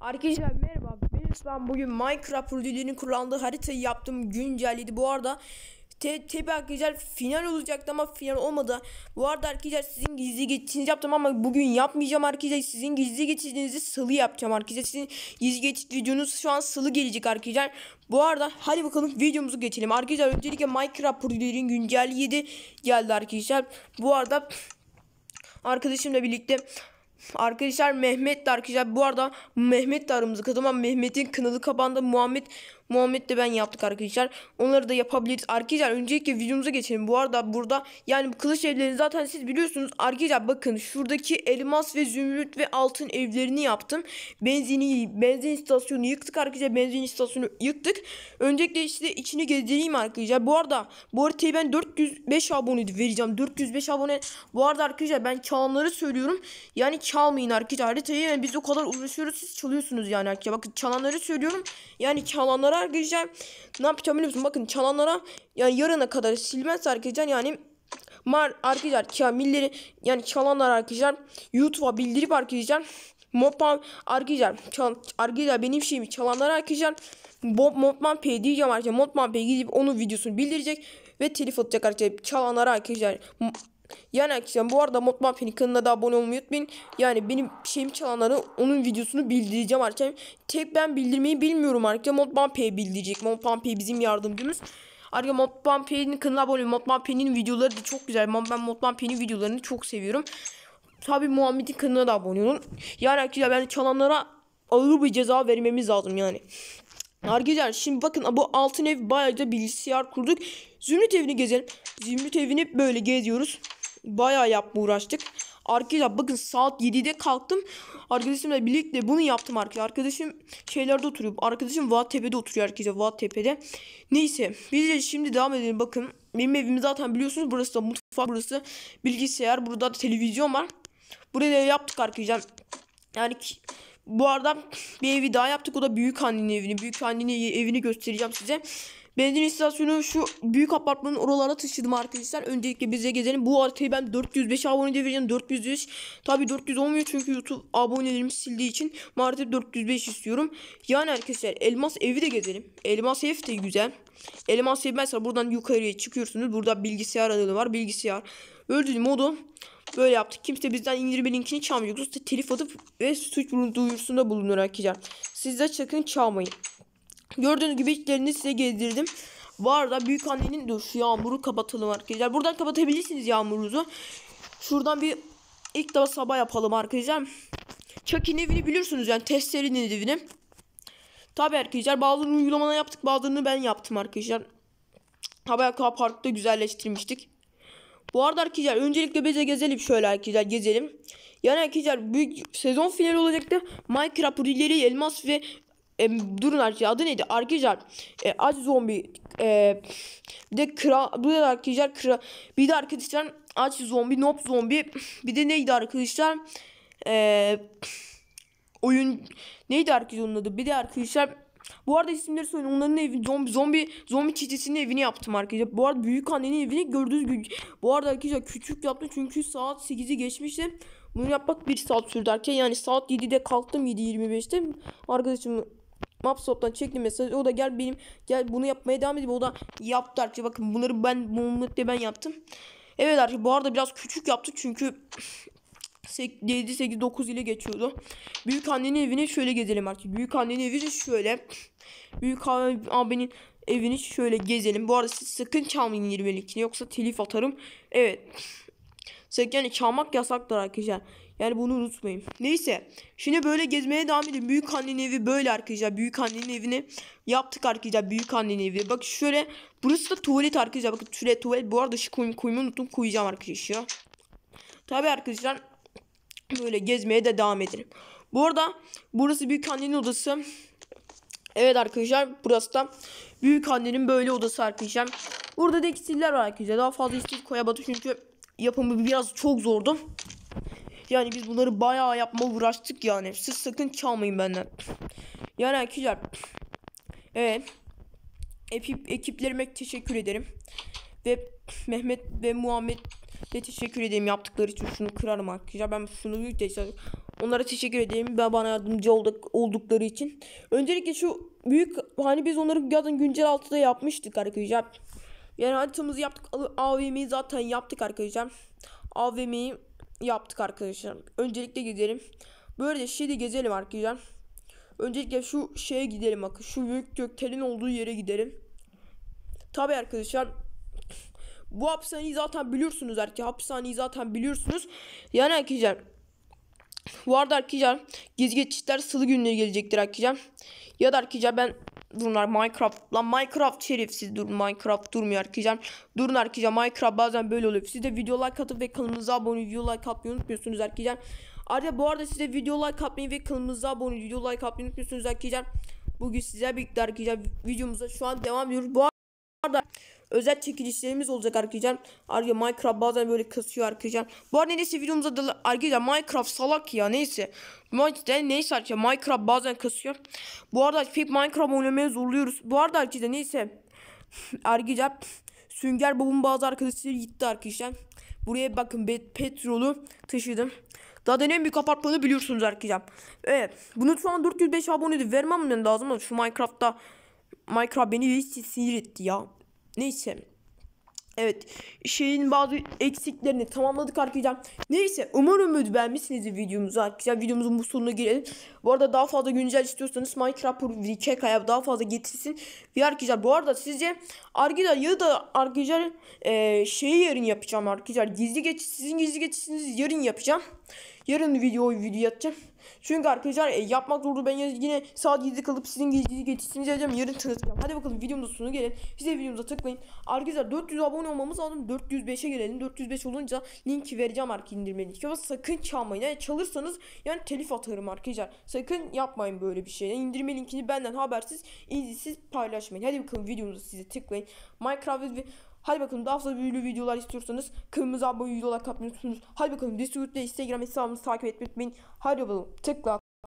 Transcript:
Arkadaşlar merhaba ben ben bugün Minecraft Rudy'nin kullandığı haritayı yaptım güncelledi bu arada tabi arkadaşlar final olacaktı ama final olmadı bu arada arkadaşlar sizin gizli geçişinizi yaptım ama bugün yapmayacağım arkadaşlar sizin gizli geçişinizi salı yapacağım arkadaşlar sizin gizli geçiş videonuz şu an salı gelecek arkadaşlar bu arada hadi bakalım videomuzu geçelim arkadaşlar öncelikle Minecraft Rudy'nin 7 geldi arkadaşlar bu arada arkadaşımla birlikte Arkadaşlar Mehmet de arkadaşlar bu arada Mehmet de aramızda katılan Mehmet'in kınalı kapağında Muhammed Muhammed de ben yaptık arkadaşlar. Onları da yapabiliriz. Arkadaşlar Önceki videomuza geçelim. Bu arada burada yani kılıç evlerini zaten siz biliyorsunuz. Arkadaşlar bakın şuradaki elmas ve zümrüt ve altın evlerini yaptım. Benzini, benzin istasyonu yıktık arkadaşlar. Benzin istasyonu yıktık. Öncelikle işte içini gezdireyim arkadaşlar. Bu arada bu haritayı ben 405 abone vereceğim. 405 abone. Bu arada arkadaşlar ben çalanları söylüyorum. Yani çalmayın arkadaşlar haritayı. Yani biz o kadar uğraşıyoruz siz çalıyorsunuz yani arkadaşlar. Bakın çalanları söylüyorum. Yani çalanlara arkadaşlar ne yapacağım biliyor musun? Bakın çalanlara yani yarına kadar silmezse arkadaşlar yani mar arkadaşlar kamilleri yani çalanlar arkadaşlar YouTube'a bildirip arkadaşlar Mopman arkadaşlar çal, arkadaşlar benim şeyimi çalanlar arkadaşlar Bob Mopman P diyeceğim arkadaşlar Mopman P gidip onun videosunu bildirecek ve telif atacak arkadaşlar çalanlar arkadaşlar yani arkadaşlar bu arada Modman Pini kanalına da abone olmayı unutmayın. Yani benim şeyim çalanları onun videosunu bildireceğim arkadaşlar. Tek ben bildirmeyi bilmiyorum arkadaşlar. Modman P bildirecek. Modman P bizim yardımcımız. Arkadaşlar Modman P'nin kanalına abone olun. Modman P'nin videoları da çok güzel. Ben Modman P'nin videolarını çok seviyorum. Tabi Muhammed'in kanalına da abone olun. Yani arkadaşlar ben çalanlara ağır bir ceza vermemiz lazım yani. Arkadaşlar şimdi bakın bu altın ev bayağı da bilgisayar kurduk. Zümrüt evini gezelim. Zümrüt evini böyle geziyoruz. Bayağı yapma uğraştık. Arkadaşlar bakın saat 7'de kalktım. Arkadaşımla birlikte bunu yaptım arkadaşlar. Arkadaşım şeylerde oturuyor. Arkadaşım Vaat Tepe'de oturuyor arkadaşlar. Vaat Tepe'de. Neyse biz de şimdi devam edelim. Bakın benim evim zaten biliyorsunuz. Burası da mutfak. Burası bilgisayar. Burada da televizyon var. Buraya da yaptık arkadaşlar. Yani bu arada bir evi daha yaptık. O da büyük annenin evini. Büyük annenin evini göstereceğim size. Benzin istasyonu şu büyük apartmanın oralara taşıdım arkadaşlar. Öncelikle bize gezelim. Bu haritayı ben 405 abone vereceğim. 405 tabi 400 olmuyor çünkü YouTube abonelerimi sildiği için maalesef 405 istiyorum. Yani arkadaşlar elmas evi de gezelim. Elmas ev de güzel. Elmas ev mesela buradan yukarıya çıkıyorsunuz. Burada bilgisayar alanı var. Bilgisayar. Öldüğü modu böyle yaptık. Kimse bizden indirme linkini çalmayacak. Yoksa telif atıp ve suç duyurusunda bulunur arkadaşlar. Siz de sakın çalmayın. Gördüğünüz gibi içlerini size gezdirdim. Bu arada büyük annenin dur şu yağmuru kapatalım arkadaşlar. Buradan kapatabilirsiniz yağmuruzu. Şuradan bir ilk defa sabah yapalım arkadaşlar. Chucky'nin evini biliyorsunuz yani testerinin evini. Tabi arkadaşlar bazılarını uygulamadan yaptık bazılarını ben yaptım arkadaşlar. Tabaka Park'ta güzelleştirmiştik. Bu arada arkadaşlar öncelikle bize gezelim şöyle arkadaşlar gezelim. Yani arkadaşlar büyük sezon finali olacaktı. Minecraft Rileri, Elmas ve e, durun arkadaşlar adı neydi arkadaşlar e, aç zombi e, bir de kral bu da arkadaşlar kral bir de arkadaşlar aç zombi nop zombi bir de neydi arkadaşlar e, oyun neydi arkadaşlar onun adı bir de arkadaşlar bu arada isimleri söyleyin Onların evi zombi zombi zombi çetesinin evini yaptım arkadaşlar. Bu arada büyük annenin evini gördüğünüz gibi. Bu arada arkadaşlar küçük yaptım çünkü saat 8'i geçmişti. Bunu yapmak 1 saat sürdü arkadaşlar. Yani saat 7'de kalktım 7.25'te. Arkadaşım Mapsop'tan çekti mesajı. O da gel benim gel bunu yapmaya devam ediyor. O da yaptı arkadaşlar. Bakın bunları ben bunu diye ben yaptım. Evet arkadaşlar bu arada biraz küçük yaptı çünkü 7 8 9 ile geçiyordu. Büyük annenin evini şöyle gezelim artık. Büyük annenin evini şöyle. Büyük abinin evini şöyle gezelim. Bu arada siz sakın çalmayın 20'likini yoksa telif atarım. Evet. Yani çalmak yasaktır arkadaşlar. Yani bunu unutmayın. Neyse. Şimdi böyle gezmeye devam edelim. Büyük annenin evi böyle arkadaşlar. Büyük annenin evini yaptık arkadaşlar. Büyük annenin evi. Bak şöyle. Burası da tuvalet arkadaşlar. Bakın şöyle tuvalet. Bu arada şu koyum, koyumu unuttum. Koyacağım arkadaşlar. Tabi arkadaşlar. Böyle gezmeye de devam edelim. Bu arada burası büyük annenin odası. Evet arkadaşlar burası da büyük annenin böyle odası arkadaşlar. Burada da tekstiller var arkadaşlar. Daha fazla istil koyamadım çünkü yapımı biraz çok zordu. Yani biz bunları bayağı yapma uğraştık yani. Siz sakın çalmayın benden. Yani arkadaşlar. Evet. Ekip, ekiplerime teşekkür ederim. Ve Mehmet ve Muhammed de teşekkür ederim yaptıkları için şunu kırarım arkadaşlar. Ben şunu büyük Onlara teşekkür ederim. Ben bana yardımcı olduk, oldukları için. Öncelikle şu büyük hani biz onları yazın güncel altıda yapmıştık arkadaşlar. Yani haritamızı yaptık. AVM'yi zaten yaptık arkadaşlar. AVM'yi yaptık arkadaşlar. Öncelikle gidelim. Böyle şimdi gezelim arkadaşlar. Öncelikle şu şeye gidelim bakın. Şu büyük göktelin olduğu yere gidelim. Tabi arkadaşlar bu hapishaneyi zaten biliyorsunuz erkek hapishaneyi zaten biliyorsunuz. Yani arkadaşlar bu arada arkadaşlar gizgeçler salı günleri gelecektir arkadaşlar. Ya da arkadaşlar ben durun Minecraft lan Minecraft şerefsiz dur Minecraft durmuyor arkadaşlar. Durun arkadaşlar Minecraft bazen böyle oluyor. Siz de video like atıp ve kanalımıza abone video like atmayı unutmuyorsunuz arkadaşlar. Ayrıca bu arada size video like atmayı ve kanalımıza abone video like atmayı unutmuyorsunuz arkadaşlar. Bugün size birlikte arkadaşlar videomuza şu an devam ediyoruz. Bu arada özel çekilişlerimiz olacak arkadaşlar. Arkadaşlar Minecraft bazen böyle kısıyor arkadaşlar. Bu arada neyse videomuzda da arkadaşlar Minecraft salak ya neyse. Minecraft neyse arkadaşlar Minecraft bazen kısıyor. Bu arada fake Minecraft oynamaya zorluyoruz. Bu arada arkadaşlar neyse. arkadaşlar Sünger babam bazı arkadaşları gitti arkadaşlar. Buraya bakın petrolü taşıdım. Daha da en büyük apartmanı biliyorsunuz arkadaşlar. Evet. Bunu şu an 405 aboneydi. Vermem lazım ama şu Minecraft'ta Minecraft beni hiç sinir etti ya. Neyse. Evet şeyin bazı eksiklerini tamamladık arkadaşlar. Neyse umarım video beğenmişsiniz videomuzu arkadaşlar. Videomuzun bu sonuna girelim. Bu arada daha fazla güncel istiyorsanız Minecraft Vikeka'ya daha fazla getirsin. Ve arkadaşlar bu arada sizce arkadaşlar ya da arkadaşlar e, şeyi yarın yapacağım arkadaşlar. Gizli geçiş sizin gizli geçişinizi yarın yapacağım. Yarın video video atacağım. Çünkü arkadaşlar e, yapmak zorunda ben yine saat 7'de kalıp sizin gizli geçişinizi yapacağım. Yarın tanıtacağım. Hadi bakalım videomuzun sonu gelin. Size videomuza tıklayın. Arkadaşlar 400 abone olmamız lazım. 405'e gelelim. 405 olunca linki vereceğim arkadaşlar indirmelik. Ama sakın çalmayın. Yani çalırsanız yani telif atarım arkadaşlar. Sakın yapmayın böyle bir şey. Yani indirme linkini benden habersiz, izinsiz paylaşmayın. Hadi bakalım videomuza size tıklayın. Minecraft ve Hadi bakalım daha fazla büyülü videolar istiyorsanız kırmızı abone videolar katmayı Hadi bakalım Discord'da Instagram hesabımızı takip etmeyi unutmayın. Hadi bakalım tıkla